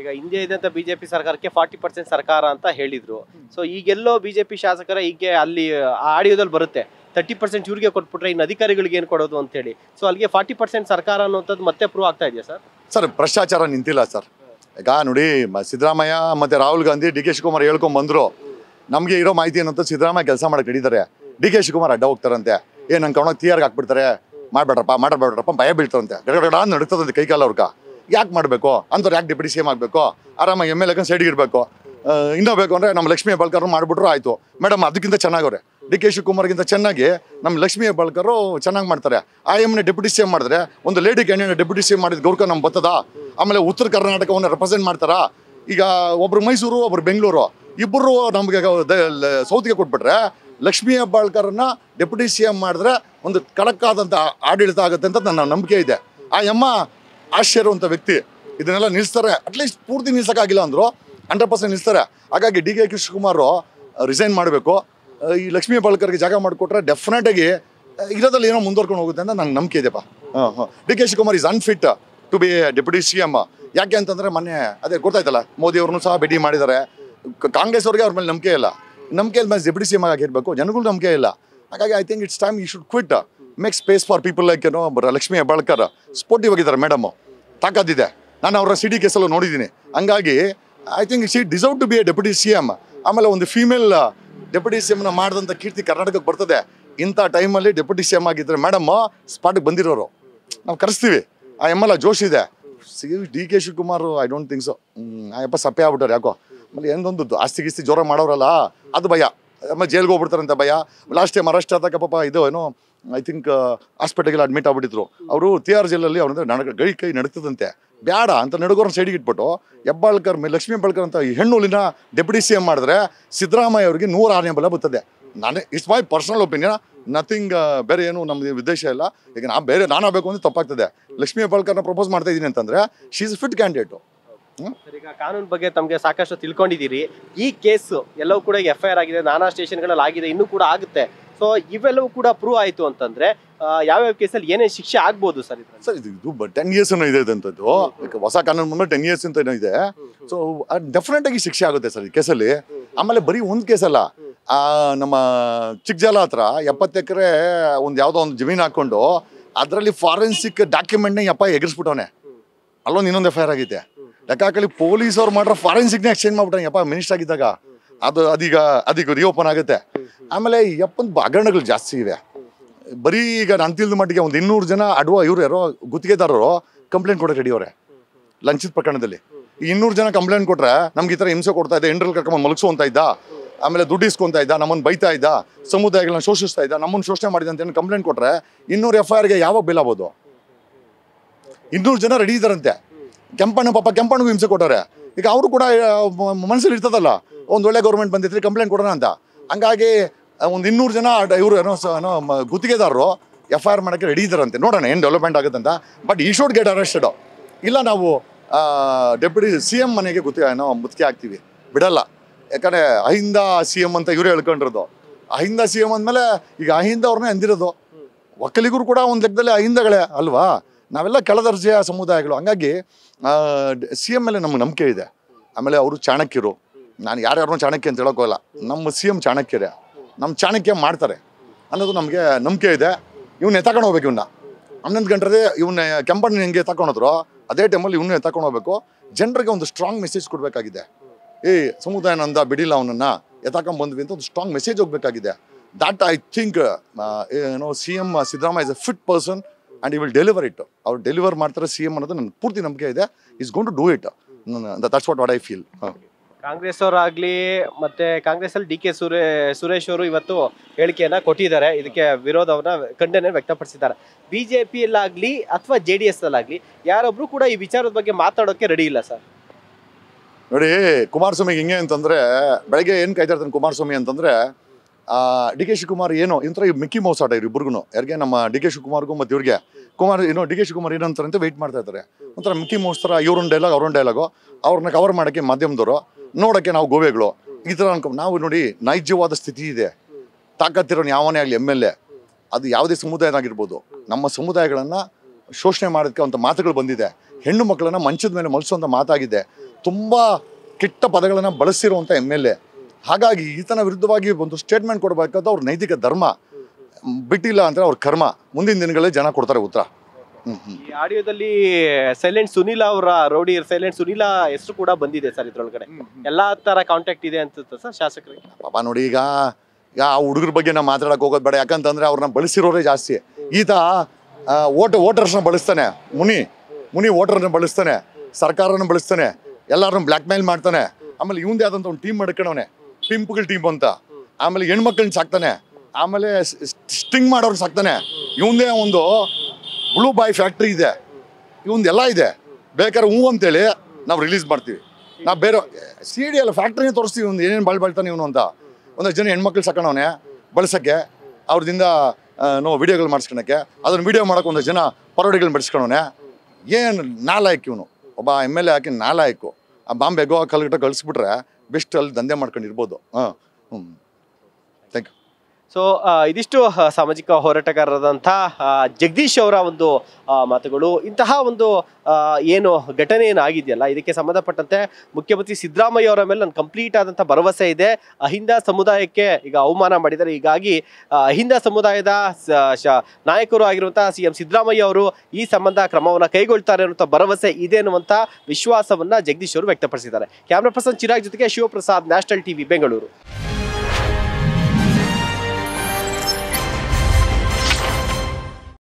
ಈಗ ಹಿಂದೆ ಇದ್ದಂಥ ಬಿಜೆಪಿ ಸರ್ಕಾರಕ್ಕೆ ಫಾರ್ಟಿ ಪರ್ಸೆಂಟ್ ಸರ್ಕಾರ ಅಂತ ಹೇಳಿದ್ರು ಸೊ ಈಗೆಲ್ಲೋ ಬಿಜೆಪಿ ಶಾಸಕರ ಹೀಗೆ ಅಲ್ಲಿ ಆಡಿಯೋದಲ್ಲಿ ಬರುತ್ತೆ ತರ್ಟಿ ಪರ್ಸೆಂಟ್ ಇವ್ರಿಗೆ ಕೊಟ್ಬಿಟ್ರೆ ಇನ್ನು ಅಧಿಕಾರಿಗಳಿಗೆ ಏನು ಕೊಡೋದು ಅಂತ ಹೇಳಿ ಸೊ ಅಲ್ಲಿಗೆ ಫಾರ್ಟಿ ಪರ್ಸೆಂಟ್ ಸರ್ಕಾರ ಅನ್ನೋಂಥದ್ದು ಮತ್ತೆ ಪ್ರೂವ್ ಆಗ್ತಾ ಇದೆಯಾ ಸರ್ ಸರ್ ಭ್ರಷ್ಟಾಚಾರ ನಿಂತಿಲ್ಲ ಸರ್ ಈಗ ನೋಡಿ ಸಿದ್ದರಾಮಯ್ಯ ಮತ್ತೆ ರಾಹುಲ್ ಗಾಂಧಿ ಡಿ ಕೆ ಶಿವಕುಮಾರ್ ಹೇಳ್ಕೊಂಡ್ ಬಂದರು ನಮಗೆ ಇರೋ ಮಾಹಿತಿ ಏನಂತ ಸಿದ್ದರಾಮಯ್ಯ ಕೆಲಸ ಮಾಡಕ್ಕೆ ಹಿಡಿದಾರೆ ಡಿ ಕೆ ಶಿವಕುಮಾರ್ ಅಡ್ಡ ಹೋಗ್ತಾರಂತೆ ಏನ್ ನಂಗೆ ಕವಣಕ್ಕೆ ತೀರ್ಗೆ ಹಾಕ್ಬಿಡ್ತಾರೆ ಮಾಡಬೇಡ್ರಪ್ಪ ಮಾಡಬೇಡ್ರಪ್ಪ ಭಯ ಬೀಳ್ತಾರಂತೆ ಗಡಗಡ ನಡುತ್ತದಂತೆ ಕೈಕಾಲ ಅವ್ರಿಗೆ ಯಾಕೆ ಮಾಡಬೇಕು ಅಂದ್ರೆ ಯಾಕೆ ಡೆಪ್ಯೂಟಿ ಸಿ ಎಮ್ ಆಗಬೇಕು ಆರಾಮಾಗಿ ಎಮ್ ಎಲ್ ಎ ಸೈಡ್ ಇರಬೇಕು ಇನ್ನೂ ಬೇಕು ಅಂದರೆ ನಮ್ಮ ಲಕ್ಷ್ಮೀ ಹೆಬ್ಬಾಳ್ಕರ್ ಮಾಡಿಬಿಟ್ರು ಆಯಿತು ಮೇಡಮ್ ಅದಕ್ಕಿಂತ ಚೆನ್ನಾಗವ್ರೆ ಡಿ ಕೆ ಶಿವಕುಮಾರ್ಗಿಂತ ಚೆನ್ನಾಗಿ ನಮ್ಮ ಲಕ್ಷ್ಮೀ ಹೆಬ್ಬಾಳ್ಕರು ಚೆನ್ನಾಗಿ ಮಾಡ್ತಾರೆ ಆ ಎಮ್ನ ಡೆಪ್ಯೂಟಿ ಸಿ ಎಂ ಮಾಡಿದ್ರೆ ಒಂದು lady candidate deputy C M ಮಾಡಿದ ಗೌರ್ಕ ನಮ್ಗೆ ಬರ್ತದ ಆಮೇಲೆ ಉತ್ತರ ಕರ್ನಾಟಕವನ್ನು ರೆಪ್ರೆಸೆಂಟ್ ಮಾಡ್ತಾರಾ ಈಗ ಒಬ್ರು ಮೈಸೂರು ಒಬ್ರು ಬೆಂಗಳೂರು ಇಬ್ಬರು ನಮಗೆ ಸೌತಿಗೆ ಕೊಟ್ಬಿಟ್ರೆ ಲಕ್ಷ್ಮೀ ಹೆಬ್ಬಾಳ್ಕರನ್ನ ಡೆಪ್ಯೂಟಿ ಸಿ ಎಮ್ ಮಾಡಿದ್ರೆ ಒಂದು ಕಡಕ್ಕಾದಂಥ ಆಡಳಿತ ಆಗುತ್ತೆ ಅಂತ ನನ್ನ ನಂಬಿಕೆ ಇದೆ ಆ ಯಮ್ಮ ಆಶ್ಚರ್ಯ ಇರುವಂಥ ವ್ಯಕ್ತಿ ಇದನ್ನೆಲ್ಲ ನಿಲ್ಲಿಸ್ತಾರೆ ಅಟ್ಲೀಸ್ಟ್ ಪೂರ್ತಿ ನಿಲ್ಸೋಕ್ಕಾಗಿಲ್ಲ ಅಂದರು ಹಂಡ್ರೆಡ್ ಪರ್ಸೆಂಟ್ ನಿಲ್ಲಿಸ್ತಾರೆ ಹಾಗಾಗಿ ಡಿ ಕೆ ಕುಮಾರು ರಿಸೈನ್ ಮಾಡಬೇಕು ಈ ಲಕ್ಷ್ಮೀ ಬಾಳ್ಕರ್ಗೆ ಜಾಗ ಮಾಡಿಕೊಟ್ರೆ ಡೆಫಿನೆಟಾಗಿ ಇದರಲ್ಲಿ ಏನೋ ಮುಂದುವರ್ಕೊಂಡು ಹೋಗುತ್ತೆ ಅಂತ ನಂಗೆ ನಂಬಿಕೆ ಇದೆಪ್ಪ ಹಾಂ ಹಾಂ D K Shivakumar is unfit to be deputy C M ಯಾಕೆ ಅಂತಂದರೆ ಮೊನ್ನೆ ಅದೇ ಗೊತ್ತಾಯ್ತಲ್ಲ ಮೋದಿ ಅವ್ರನ್ನೂ ಸಹ ಭೇಟಿ ಮಾಡಿದ್ದಾರೆ ಕಾಂಗ್ರೆಸ್ ಅವ್ರಿಗೆ ಅವ್ರ ಮೇಲೆ ನಂಬಿಕೆ ಇಲ್ಲ ನಂಬಿಕೆ ಮೇಲೆ ಡೆಪ್ಯೂಟಿ ಸಿ ಎಮ್ ಆಗಿರಬೇಕು ಜನಗಳು ನಂಬಿಕೆ ಇಲ್ಲ ಹಾಗಾಗಿ I think it's time you should quit make space for people like ಏನೋ ಲಕ್ಷ್ಮೀ ಬಾಳ್ಕರ್ ಸ್ಪೋರ್ಟಿವ್ ಆಗಿದ್ದಾರೆ ಮೇಡಮ್ ತಾಕತ್ತಿದೆ ನಾನು ಅವರ ಸಿಡಿ ಡಿ ನೋಡಿದ್ದೀನಿ ಹಂಗಾಗಿ I think she deserve to be a deputy C M ಆಮೇಲೆ ಒಂದು ಫೀಮೇಲ್ ಡೆಪ್ಯೂಟಿ ಸಿ ಎಮ್ನ ಮಾಡಿದಂಥ ಕೀರ್ತಿ ಕರ್ನಾಟಕಕ್ಕೆ ಬರ್ತದೆ ಇಂಥ ಟೈಮಲ್ಲಿ ಡೆಪ್ಯೂಟಿ ಸಿ ಎಮ್ ಆಗಿದ್ದರೆ ಮೇಡಮ್ ಸ್ಪಾಟಿಗೆ ಬಂದಿರೋರು ನಾವು ಕರೆಸ್ತೀವಿ ಆ ಎಮ್ ಎಲ್ ಜೋಶ್ ಇದೆ C D K Shivakumar I don't think so ಯಪ್ಪ ಸಪ್ಪೆ ಆಗ್ಬಿಟ್ಟಾರೆ ಯಾಕೋ ಆಮೇಲೆ ಹೆಂಗೊಂದು ಆಸ್ತಿ ಗಿಸ್ತಿ ಜ್ವರ ಮಾಡೋರಲ್ಲ ಅದು ಭಯ ಆಮೇಲೆ ಜೈಲ್ಗೆ ಹೋಗ್ಬಿಡ್ತಾರಂತೆ ಭಯ ಲಾಸ್ಟ್ ಟೈಮ್ ಮಹಾರಾಷ್ಟ್ರ ಪಾಪ ಇದು ಏನೋ ಐ ಥಿಂಕ್ ಹಾಸ್ಪಿಟಲ್ಗೆಲ್ಲ ಅಡ್ಮಿಟ್ ಆಗ್ಬಿಟ್ಟಿದ್ರು ಅವರು ತಿ ಆರ್ ಜಿಲ್ಲಲ್ಲಿ ಅವ್ರಂದ್ರೆ ನನಗ ಗೈ ಕೈ ನಡೀತದಂತೆ ಬ್ಯಾಡ ಅಂತ ನಡುಗೋರ್ನ ಸೈಡಿಗೆ ಇಟ್ಬಿಟ್ಟು ಹೆಬ್ಬಾಳ್ಕರ್ ಲಕ್ಷ್ಮೀ ಹೆಬ್ಬಾಳ್ಕರ್ ಅಂತ ಹೆಣ್ಣುಲಿನ ಡೆಪ್ಯೂಟಿ ಸಿ ಎಂ ಮಾಡಿದ್ರೆ ಸಿದ್ದರಾಮಯ್ಯ ಅವರಿಗೆ ನೂರ ಆರನೇ ಬಲ ಬರ್ತದೆ ನಾನೇ it's my personal opinion nothing ಬೇರೆ ಏನು ನಮ್ಮ ಉದ್ದೇಶ ಇಲ್ಲ ಈಗ ನಾ ಬೇರೆ ನಾನು ಆಗಬೇಕು ಅಂತ ತಪ್ಪಾಗ್ತದೆ ಲಕ್ಷ್ಮೀ ಹೆಬ್ಬಾಳ್ಕರ್ನ ಪ್ರಪೋಸ್ ಮಾಡ್ತಾ ಇದ್ದೀನಿ ಅಂತಂದ್ರೆ ಶಿ ಇಸ್ ಫಿಟ್ ಕ್ಯಾಂಡಿಡೇಟು ಈಗ ಕಾನೂನು ಬಗ್ಗೆ ತಮಗೆ ಸಾಕಷ್ಟು ತಿಳ್ಕೊಂಡಿದ್ದೀರಿ ಈ ಕೇಸು ಎಲ್ಲವೂ ಕೂಡ ಎಫ್ ಐ ಆರ್ ಆಗಿದೆ ನಾನಾ ಸ್ಟೇಷನ್ಗಳಲ್ಲಿ ಆಗಿದೆ ಇನ್ನೂ ಕೂಡ ಆಗುತ್ತೆ ಸೊ ಇವೆಲ್ಲವೂ ಕೂಡ ಪ್ರೂವ್ ಆಯಿತು ಅಂತಂದ್ರೆ ಯಾವ್ಯಾವ ಕೇಸಲ್ಲಿ ಏನೇನು ಶಿಕ್ಷೆ ಆಗ್ಬೋದು ಸರ್ ಇದು ಸರ್ ಇದು ಟೆನ್ ಇಯರ್ಸ್ ಏನೋ ಇದೆ ಅಂತದ್ದು ಹೊಸ ಕಾನೂನು ಬಂದ್ರೆ ಟೆನ್ ಇಯರ್ಸ್ ಅಂತ ಏನೋ ಇದೆ ಸೊ ಡೆಫಿನೆಟ್ ಆಗಿ ಶಿಕ್ಷೆ ಆಗುತ್ತೆ ಸರ್ ಈ ಕೇಸಲ್ಲಿ ಆಮೇಲೆ ಬರೀ ಒಂದು ಕೇಸಲ್ಲ ಆ ನಮ್ಮ ಜಾಲ ಹತ್ರ ಎಪ್ಪತ್ತು ಎಕರೆ ಒಂದು ಯಾವುದೋ ಒಂದು ಜಮೀನು ಹಾಕೊಂಡು ಅದರಲ್ಲಿ ಫಾರೆನ್ಸಿಕ್ ಡಾಕ್ಯುಮೆಂಟ್ನ ಎಪ್ಪ ಎಗರಿಸ್ಬಿಟ್ಟವನೆ ಅಲ್ಲೊಂದು ಇನ್ನೊಂದು ಎಫ್ ಐ ಆರ್ ಆಗಿದೆ ಲೆಕ್ಕ ಹಾಕಲಿ ಪೊಲೀಸ್ ಅವ್ರು ಮಾಡ್ರೆ ಫಾರೆನ್ಸಿಕ್ನೇ ಎಕ್ಸ್ಚೇಂಜ್ ಮಾಡ್ಬಿಟ್ಟ ಮಿನಿಸ್ಟರ್ ಆಗಿದ್ದಾಗ ಅದು ಅದೀಗ ಅದೀಗ ರಿಓಪನ್ ಆಗುತ್ತೆ ಆಮೇಲೆ ಯಪ್ಪಂದು ಹಗರಣಗಳು ಜಾಸ್ತಿ ಇವೆ ಬರೀ ಈಗ ನಾನು ತಿಳಿದ ಮಟ್ಟಿಗೆ ಒಂದು ಇನ್ನೂರು ಜನ ಅಡ್ವಾ ಇವ್ರು ಯಾರೋ ಗುತ್ತಿಗೆದಾರರು ಕಂಪ್ಲೇಂಟ್ ಕೊಡೋಕೆ ರೆಡಿಯವ್ರೆ ಲಂಚದ ಪ್ರಕರಣದಲ್ಲಿ ಇನ್ನೂರು ಜನ ಕಂಪ್ಲೇಂಟ್ ಕೊಟ್ರೆ ನಮ್ಗೆ ಈ ಥರ ಹಿಂಸೆ ಕೊಡ್ತಾ ಇದ್ದೆ ಎಂಟ್ರಲ್ಲಿ ಕರ್ಕೊಂಡು ಮಲಗಿಸುವಂತ ಇದ್ದ ಆಮೇಲೆ ದುಡ್ಡು ಇಸ್ಕೊಂತ ಇದ್ದ ನಮ್ಮನ್ನು ಬೈತಾ ಇದ್ದ ಸಮುದಾಯಗಳನ್ನ ಶೋಷಿಸ್ತಾ ಇದ್ದ ನಮ್ಮನ್ನು ಶೋಷಣೆ ಮಾಡಿದ ಅಂತ ಏನು ಕಂಪ್ಲೇಂಟ್ ಕೊಟ್ರೆ ಇನ್ನೂರು ಎಫ್ ಐ ಆರ್ಗೆ ಯಾವಾಗ ಬೀಳಬಹುದು ಇನ್ನೂರು ಜನ ರೆಡಿ ಇದ್ದಾರಂತೆ ಕೆಂಪಣ್ಣ ಪಾಪ ಕೆಂಪಣ್ಣಗೂ ಹಿಂಸೆ ಕೊಟ್ಟವ್ರೆ ಈಗ ಅವರು ಕೂಡ ಮನಸ್ಸಲ್ಲಿ ಇರ್ತದಲ್ಲ ಒಂದು ಒಳ್ಳೆ ಗೌರ್ಮೆಂಟ್ ಬಂದಿದ್ರೆ ಕಂಪ್ಲೇಂಟ್ ಕೊಡೋಣ ಅಂತ ಹಂಗಾಗಿ ಒಂದು ಇನ್ನೂರು ಜನ ಇವರು ಏನೋ ಏನೋ ಗುತ್ತಿಗೆದಾರರು ಎಫ್ ಐ ಆರ್ ಮಾಡೋಕ್ಕೆ ರೆಡಿ ಇದ್ದಾರಂತೆ ನೋಡೋಣ ಏನು ಡೆವಲಪ್ಮೆಂಟ್ ಆಗುತ್ತಂತ but he should get arrested ಇಲ್ಲ ನಾವು ಡೆಪ್ಯೂಟಿ ಸಿ ಎಮ್ ಮನೆಗೆ ಗುತ್ತಿಗೆ ಏನೋ ಮುತ್ತಿಗೆ ಹಾಕ್ತೀವಿ ಬಿಡಲ್ಲ ಯಾಕಂದರೆ ಅಹಿಂದ ಸಿ ಎಮ್ ಅಂತ ಇವರು ಹೇಳ್ಕೊಂಡಿರೋದು ಅಹಿಂದ ಸಿ ಎಮ್ ಅಂದಮೇಲೆ ಈಗ ಅಹಿಂದ ಅವ್ರನ್ನೇ ಅಂದಿರೋದು ಒಕ್ಕಲಿಗರು ಕೂಡ ಒಂದು ಲೆಕ್ಕದಲ್ಲಿ ಅಹಿಂದಗಳೇ ಅಲ್ವಾ ನಾವೆಲ್ಲ ಕೆಳದರ್ಜೆಯ ಸಮುದಾಯಗಳು ಹಂಗಾಗಿ ಸಿ ಎಮ್ ಮೇಲೆ ನಮ್ಗೆ ನಂಬಿಕೆ ಇದೆ ಆಮೇಲೆ ಅವರು ಚಾಣಕ್ಯರು ನಾನು ಯಾರ್ಯಾರನ್ನೂ ಚಾಣಕ್ಯ ಅಂತ ಹೇಳೋಕ್ಕೋಲ್ಲ ನಮ್ಮ ಸಿ ಎಂ ಚಾಣಕ್ಯರೇ ನಮ್ಮ ಚಾಣಕ್ಯ ಮಾಡ್ತಾರೆ ಅನ್ನೋದು ನಮಗೆ ನಂಬಿಕೆ ಇದೆ ಇವನ್ನ ಎತ್ತಾಕೊಂಡು ಹೋಗ್ಬೇಕು ಇವನ್ನ ಹನ್ನೊಂದು ಗಂಟೆ ಇವನ್ನ ಕೆಂಪಣ್ಣ ಹೆಂಗೆ ತಕೊಂಡೋದ್ರು ಅದೇ ಟೈಮಲ್ಲಿ ಇವನ್ನ ತಕೊಂಡು ಹೋಗ್ಬೇಕು ಜನರಿಗೆ ಒಂದು ಸ್ಟ್ರಾಂಗ್ ಮೆಸೇಜ್ ಕೊಡಬೇಕಾಗಿದೆ ಏ ಸಮುದಾಯನಂದ ಬಿಡಿಲ್ಲ ಅವನನ್ನು ಎತ್ತಕೊಂಬಂದ್ವಿ ಅಂತ ಒಂದು ಸ್ಟ್ರಾಂಗ್ ಮೆಸೇಜ್ ಹೋಗಬೇಕಾಗಿದೆ ದಾಟ್ ಐ ಥಿಂಕ್ ಏನೋ C M Siddaramaiah is a fit person and he will deliver it ಅವ್ರು ಡೆಲಿವರ್ ಮಾಡ್ತಾರೆ ಸಿ ಎಂ ಅನ್ನೋದು ನನ್ನ ಪೂರ್ತಿ ನಂಬಿಕೆ ಇದೆ is gone to do it that's what what I feel ಹಾಂ ಕಾಂಗ್ರೆಸ್ ಅವರಾಗ್ಲಿ ಮತ್ತೆ ಕಾಂಗ್ರೆಸ್ ಅಲ್ಲಿ ಡಿ ಕೆ ಸುರೇ ಸುರೇಶ್ ಅವರು ಇವತ್ತು ಹೇಳಿಕೆಯನ್ನ ಕೊಟ್ಟಿದ್ದಾರೆ ಇದಕ್ಕೆ ವಿರೋಧವನ್ನ ಖಂಡನೆ ವ್ಯಕ್ತಪಡಿಸಿದ್ದಾರೆ ಬಿಜೆಪಿಯಲ್ಲಾಗ್ಲಿ ಅಥವಾ ಜೆ ಡಿ ಎಸ್ ಅಲ್ಲಾಗ್ಲಿ ಯಾರೊಬ್ರು ಕೂಡ ಈ ವಿಚಾರದ ಬಗ್ಗೆ ಮಾತಾಡೋಕೆ ರೆಡಿ ಇಲ್ಲ ಸರ್ ನೋಡಿ ಕುಮಾರಸ್ವಾಮಿ ಹಿಂಗೆ ಅಂತಂದ್ರೆ ಬೆಳಗ್ಗೆ ಏನು ಕಾಯ್ತಾ ಇರ್ತಾನೆ ಕುಮಾರಸ್ವಾಮಿ ಅಂತಂದ್ರೆ ಡಿ ಕೆ ಶಿವಕುಮಾರ್ ಏನು ಇಂಥ ಮಿಕ್ಕಿ ಮೌಸ್ ಆಟ ಇಬ್ಬರಿಗೂ ಯಾರಿಗೆ ನಮ್ಮ ಡಿ ಕೆ ಶಿವಕುಮಾರ್ಗೂ ಮತ್ತು ಇವ್ರಿಗೆ ಕುಮಾರ್ ಏನೋ ಡಿ ಕೆ ಶಿವಕುಮಾರ್ ಏನಂತಾರಂತೆ ವೆಯ್ಟ್ ಮಾಡ್ತಾ ಇದ್ದಾರೆ ಒಂಥರ ಮಿಕ್ಕಿ ಮೌಸ್ ಥರ ಇವ್ರೊಂದು ಡೈಲಾಗ್ ಅವ್ರೊಂದು ಡೈಲಾಗು ಅವ್ರನ್ನ ಕವರ್ ಮಾಡೋಕ್ಕೆ ಮಾಧ್ಯಮದವರು ನೋಡೋಕ್ಕೆ ನಾವು ಗೋವೆಗಳು ಈ ಥರ ಅನ್ಕೊಂಡು ನಾವು ನೋಡಿ ನೈಜವಾದ ಸ್ಥಿತಿ ಇದೆ ತಾಕತ್ತಿರೋನು ಯಾವನೇ ಆಗಲಿ ಎಮ್ ಎಲ್ ಎ ಅದು ಯಾವುದೇ ಸಮುದಾಯದಾಗಿರ್ಬೋದು ನಮ್ಮ ಸಮುದಾಯಗಳನ್ನು ಶೋಷಣೆ ಮಾಡೋದಕ್ಕೆ ಮಾತುಗಳು ಬಂದಿದೆ ಹೆಣ್ಣು ಮಕ್ಕಳನ್ನು ಮಂಚದ ಮೇಲೆ ಮಲಸುವಂಥ ಮಾತಾಗಿದೆ ತುಂಬ ಕೆಟ್ಟ ಪದಗಳನ್ನು ಬಳಸಿರುವಂಥ ಎಮ್ ಎಲ್ ಎ ಹಾಗಾಗಿ ಈತನ ವಿರುದ್ಧವಾಗಿ ಒಂದು ಸ್ಟೇಟ್ಮೆಂಟ್ ಕೊಡಬೇಕಾದ ಅವ್ರ ನೈತಿಕ ಧರ್ಮ ಬಿಟ್ಟಿಲ್ಲ ಅಂದರೆ ಅವ್ರ ಕರ್ಮ ಮುಂದಿನ ದಿನಗಳಲ್ಲಿ ಜನ ಕೊಡ್ತಾರೆ ಉತ್ತರ ಈ ಆಡಿಯೋದಲ್ಲಿ ಸೈಲೆಂಟ್ ಸುನೀಲ ಅವರ ರೌಡಿ ಸೈಲೆಂಟ್ ಸುನೀಲ ಹೆಸರು ಕೂಡ ಬಂದಿದೆ ಸರ್ ಇದ್ರೊಳಗಡೆ ಎಲ್ಲಾ ತರ ಕಾಂಟ್ಯಾಕ್ಟ್ ಇದೆ ಅಂತ ಸರ್ ಶಾಸಕರಿಗೆ ಪಾಪ ನೋಡಿ ಈಗ ಈಗ ಆ ಹುಡುಗರ ಬಗ್ಗೆ ನಾವು ಮಾತಾಡಕ್ಕೆ ಹೋಗೋದು ಬೇಡ ಯಾಕಂತಂದ್ರೆ ಅವ್ರನ್ನ ಬಳಸಿರೋರೇ ಜಾಸ್ತಿ ಈತ ಓಟ್ ವೋಟರ್ಸ್ನ ಬಳಸ್ತಾನೆ ಮುನಿ ಮುನಿ ವೋಟರ್ನ ಬಳಸ್ತಾನೆ ಸರ್ಕಾರನ ಬಳಸ್ತಾನೆ ಎಲ್ಲರನ್ನೂ ಬ್ಲ್ಯಾಕ್ ಮೇಲ್ ಮಾಡ್ತಾನೆ ಆಮೇಲೆ ಇವಂದೇ ಆದಂತ ಒಂದು ಟೀಮ್ ಮಾಡ್ಕೊಂಡವನೆ ಪಿಂಪ್ಗಳ ಟೀಮ್ ಅಂತ ಆಮೇಲೆ ಹೆಣ್ಮಕ್ಳನ್ನ ಸಾಕ್ತಾನೆ ಆಮೇಲೆ ಸ್ಟಿಂಗ್ ಮಾಡೋರು ಸಾಕ್ತಾನೆ ಇವಂದೇ ಒಂದು ಬ್ಲೂ ಬಾಯ್ ಫ್ಯಾಕ್ಟ್ರಿ ಇದೆ ಎಲ್ಲ ಇದೆ ಬೇಕಾದ್ರೆ ಹೂ ಅಂತೇಳಿ ನಾವು ರಿಲೀಸ್ ಮಾಡ್ತೀವಿ ನಾವು ಬೇರೆ ಸಿ ಡಿ ಎಲ್ಲ ಫ್ಯಾಕ್ಟ್ರಿನೇ ತೋರಿಸ್ತೀವಿ ಒಂದು ಏನೇನು ಬಾಳ್ ಬಳ್ತಾನೆ ಇವನು ಅಂತ ಒಂದಷ್ಟು ಜನ ಹೆಣ್ಮಕ್ಳು ಸಕಣವನೇ ಬಳಸೋಕ್ಕೆ ಅವ್ರದಿಂದ ನಾವು ವೀಡಿಯೋಗಳು ಮಾಡಿಸ್ಕೊಳಕ್ಕೆ ಅದನ್ನು ವೀಡಿಯೋ ಮಾಡೋಕೆ ಒಂದಷ್ಟು ಜನ ಪರೋಡಿಗಳನ್ನ ಬಡಿಸ್ಕೊಳವನೇ ಏನು ನಾಲಾಯ್ಕು ಇವನು ಒಬ್ಬ ಎಮ್ ಎಲ್ ಎ ಹಾಕಿ ನಾಲಾಯ್ಕು ಆ ಬಾಂಬೆ ಗೋವಾ ಕಲ್ಗಟ್ಟ ಕಳಿಸ್ಬಿಟ್ರೆ ಬೆಸ್ಟ್ ಅಲ್ಲಿ ದಂಧೆ ಮಾಡ್ಕೊಂಡಿರ್ಬೋದು ಹಾಂ ಹ್ಞೂ ಸೊ ಇದಿಷ್ಟು ಸಾಮಾಜಿಕ ಹೋರಾಟಗಾರರಾದಂಥ ಜಗದೀಶ್ ಅವರ ಒಂದು ಮಾತುಗಳು ಇಂತಹ ಒಂದು ಏನು ಘಟನೆ ಏನಾಗಿದೆಯಲ್ಲ ಇದಕ್ಕೆ ಸಂಬಂಧಪಟ್ಟಂತೆ ಮುಖ್ಯಮಂತ್ರಿ ಸಿದ್ದರಾಮಯ್ಯ ಅವರ ಮೇಲೆ ನನ್ನ ಕಂಪ್ಲೀಟ್ ಆದಂಥ ಭರವಸೆ ಇದೆ ಅಹಿಂದ ಸಮುದಾಯಕ್ಕೆ ಈಗ ಅವಮಾನ ಮಾಡಿದ್ದಾರೆ ಹೀಗಾಗಿ ಅಹಿಂದ ಸಮುದಾಯದ ನಾಯಕರು ಆಗಿರುವಂಥ ಸಿ ಎಂ ಸಿದ್ದರಾಮಯ್ಯ ಅವರು ಈ ಸಂಬಂಧ ಕ್ರಮವನ್ನು ಕೈಗೊಳ್ತಾರೆ ಅನ್ನುವಂಥ ಭರವಸೆ ಇದೆ ಅನ್ನುವಂಥ ವಿಶ್ವಾಸವನ್ನು ಜಗದೀಶ್ ಅವರು ವ್ಯಕ್ತಪಡಿಸಿದ್ದಾರೆ ಕ್ಯಾಮ್ರಾ ಪರ್ಸನ್ ಚಿರಾಗ್ ಜೊತೆಗೆ ಶಿವಪ್ರಸಾದ್ ನ್ಯಾಷನಲ್ ಟಿವಿ ಬೆಂಗಳೂರು